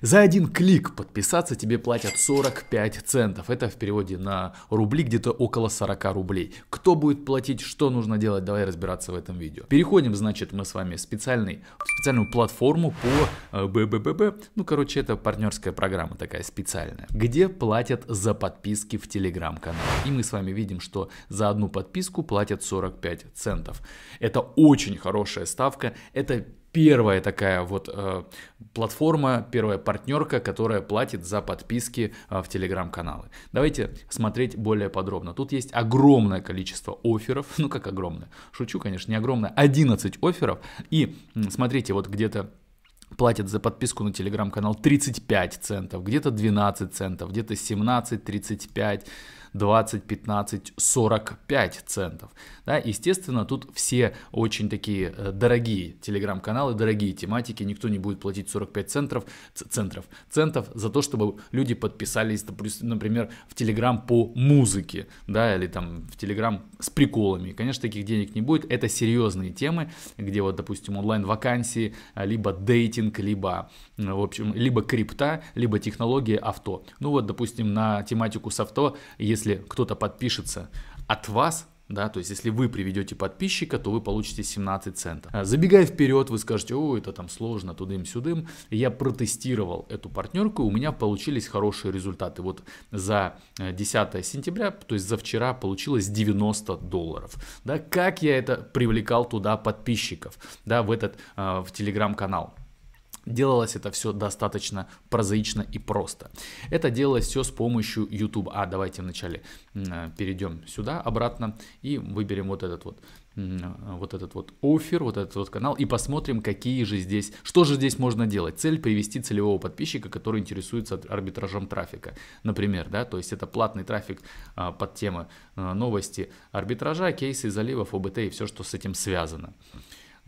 За один клик подписаться тебе платят 45 центов. Это в переводе на рубли где-то около 40 рублей. Кто будет платить, что нужно делать, давай разбираться в этом видео. Переходим, значит, мы с вами в, специальный, в специальную платформу по э, ББББ. Ну, короче, это партнерская программа такая специальная, где платят за подписки в телеграм-канал. И мы с вами видим, что за одну подписку платят 45 центов. Это очень хорошая ставка. Это первая такая вот э, платформа, первая партнерка, которая платит за подписки э, в телеграм-каналы. Давайте смотреть более подробно. Тут есть огромное количество оферов, ну как огромное, шучу, конечно, не огромное, 11 оферов. И смотрите, вот где-то платят за подписку на телеграм-канал 35 центов, где-то 12 центов, где-то 17, 35, 20, 15, 45 центов. Да, естественно, тут все очень такие э, дорогие телеграм-каналы, дорогие тематики, никто не будет платить 45 центов, центров, центов за то, чтобы люди подписались, например, в телеграм по музыке, да, или там в телеграм с приколами. Конечно, таких денег не будет, это серьезные темы, где вот, допустим, онлайн-вакансии, а, либо дейтинг, либо, в общем, либо крипта, либо технологии авто. Ну вот, допустим, на тематику с авто, если если кто-то подпишется от вас, да, то есть если вы приведете подписчика, то вы получите 17 центов. А, забегая вперед, вы скажете, о, это там сложно, тудым-сюдым. Я протестировал эту партнерку, у меня получились хорошие результаты. Вот за 10 э, сентября, то есть за вчера получилось 90 долларов. Да, как я это привлекал туда подписчиков, да, в этот, э, в телеграм-канал. Делалось это все достаточно прозаично и просто. Это делалось все с помощью YouTube. А, давайте вначале э, перейдем сюда обратно и выберем вот этот вот э, вот этот вот офер, вот этот вот канал и посмотрим, какие же здесь, что же здесь можно делать. Цель привести целевого подписчика, который интересуется арбитражом трафика, например, да, то есть это платный трафик а, под темы а, э, новости арбитража, кейсы заливов, ОБТ и все, что с этим связано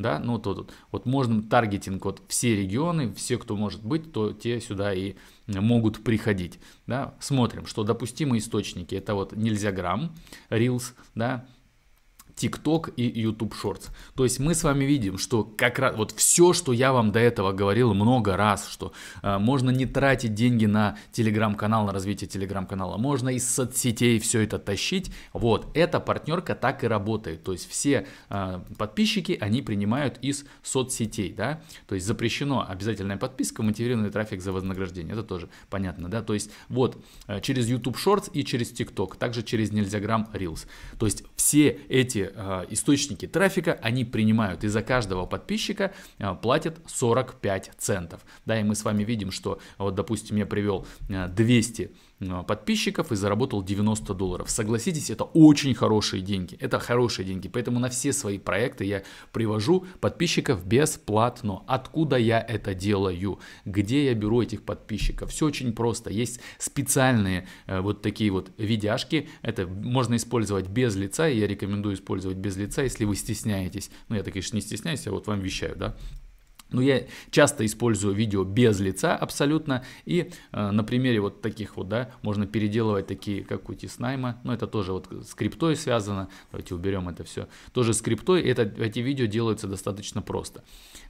да, ну то тут вот можно таргетинг вот все регионы, все, кто может быть, то те сюда и могут приходить, да, смотрим, что допустимые источники, это вот нельзя грамм, Reels, да, TikTok и YouTube Shorts. То есть мы с вами видим, что как раз вот все, что я вам до этого говорил много раз, что э, можно не тратить деньги на телеграм-канал, на развитие телеграм-канала, можно из соцсетей все это тащить. Вот, эта партнерка так и работает. То есть все э, подписчики, они принимают из соцсетей, да. То есть запрещено обязательная подписка, мотивированный трафик за вознаграждение. Это тоже понятно, да. То есть вот э, через YouTube Shorts и через TikTok, также через Нельзя Нельзяграм Reels. То есть все эти э, источники трафика они принимают и за каждого подписчика э, платят 45 центов. Да, и мы с вами видим, что вот, допустим, я привел э, 200 а, подписчиков и заработал 90 долларов. Согласитесь, это очень хорошие деньги. Это хорошие деньги. Поэтому на все свои проекты я привожу подписчиков бесплатно. Откуда я это делаю? Где я беру этих подписчиков? Все очень просто. Есть специальные э, вот такие вот видяшки. Это можно использовать без лица. я рекомендую использовать без лица, если вы стесняетесь. Ну, я, так, конечно, не стесняюсь, я вот вам вещаю, да. Ну, я часто использую видео без лица абсолютно, и э, на примере вот таких вот, да, можно переделывать такие, как у Тиснайма, но ну, это тоже вот с криптой связано, давайте уберем это все, тоже с криптой, это, эти видео делаются достаточно просто,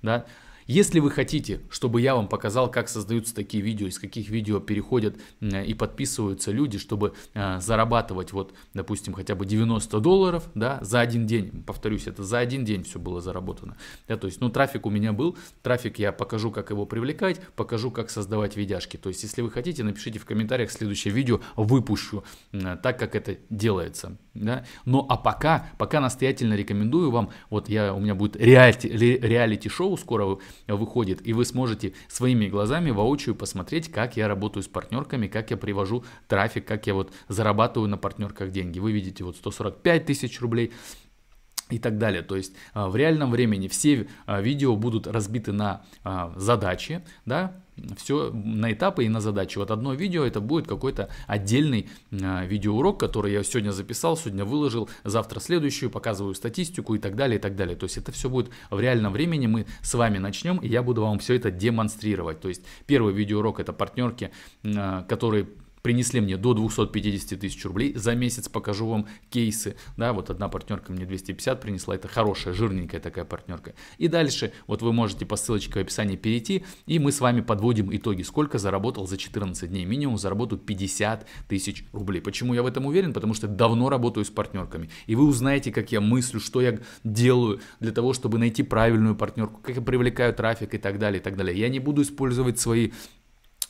да, если вы хотите, чтобы я вам показал, как создаются такие видео, из каких видео переходят и подписываются люди, чтобы а, зарабатывать, вот, допустим, хотя бы 90 долларов, да, за один день, повторюсь, это за один день все было заработано, да, то есть, ну, трафик у меня был, трафик я покажу, как его привлекать, покажу, как создавать видяшки, то есть, если вы хотите, напишите в комментариях следующее видео, выпущу, так как это делается, да, Но ну, а пока, пока настоятельно рекомендую вам, вот я, у меня будет реалити-шоу реалити скоро, выходит, и вы сможете своими глазами воочию посмотреть, как я работаю с партнерками, как я привожу трафик, как я вот зарабатываю на партнерках деньги. Вы видите вот 145 тысяч рублей, и так далее. То есть а, в реальном времени все а, видео будут разбиты на а, задачи, да, все на этапы и на задачи. Вот одно видео это будет какой-то отдельный видеоурок, который я сегодня записал, сегодня выложил, завтра следующую, показываю статистику и так далее, и так далее. То есть это все будет в реальном времени, мы с вами начнем, и я буду вам все это демонстрировать. То есть первый видеоурок это партнерки, которые принесли мне до 250 тысяч рублей за месяц, покажу вам кейсы, да, вот одна партнерка мне 250 принесла, это хорошая, жирненькая такая партнерка. И дальше, вот вы можете по ссылочке в описании перейти, и мы с вами подводим итоги, сколько заработал за 14 дней, минимум заработал 50 тысяч рублей. Почему я в этом уверен? Потому что давно работаю с партнерками, и вы узнаете, как я мыслю, что я делаю для того, чтобы найти правильную партнерку, как я привлекаю трафик и так далее, и так далее. Я не буду использовать свои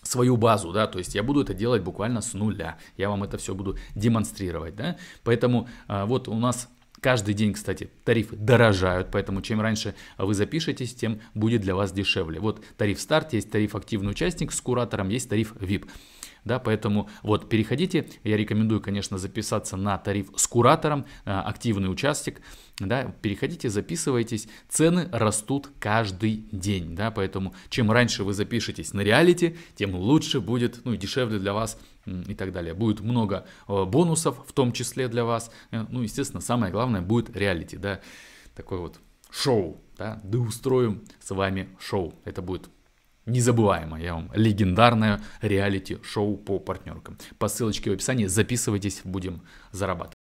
свою базу, да, то есть я буду это делать буквально с нуля, я вам это все буду демонстрировать, да, поэтому а, вот у нас Каждый день, кстати, тарифы дорожают, поэтому чем раньше вы запишетесь, тем будет для вас дешевле. Вот тариф старт, есть тариф активный участник с куратором, есть тариф VIP. Да, поэтому вот переходите, я рекомендую, конечно, записаться на тариф с куратором, э, активный участник, да, переходите, записывайтесь, цены растут каждый день, да, поэтому чем раньше вы запишетесь на реалити, тем лучше будет, ну и дешевле для вас и так далее. Будет много э, бонусов, в том числе для вас. Э, ну, естественно, самое главное будет реалити, да, такое вот шоу, да, да устроим с вами шоу. Это будет незабываемое, я вам, легендарное реалити-шоу по партнеркам. По ссылочке в описании записывайтесь, будем зарабатывать.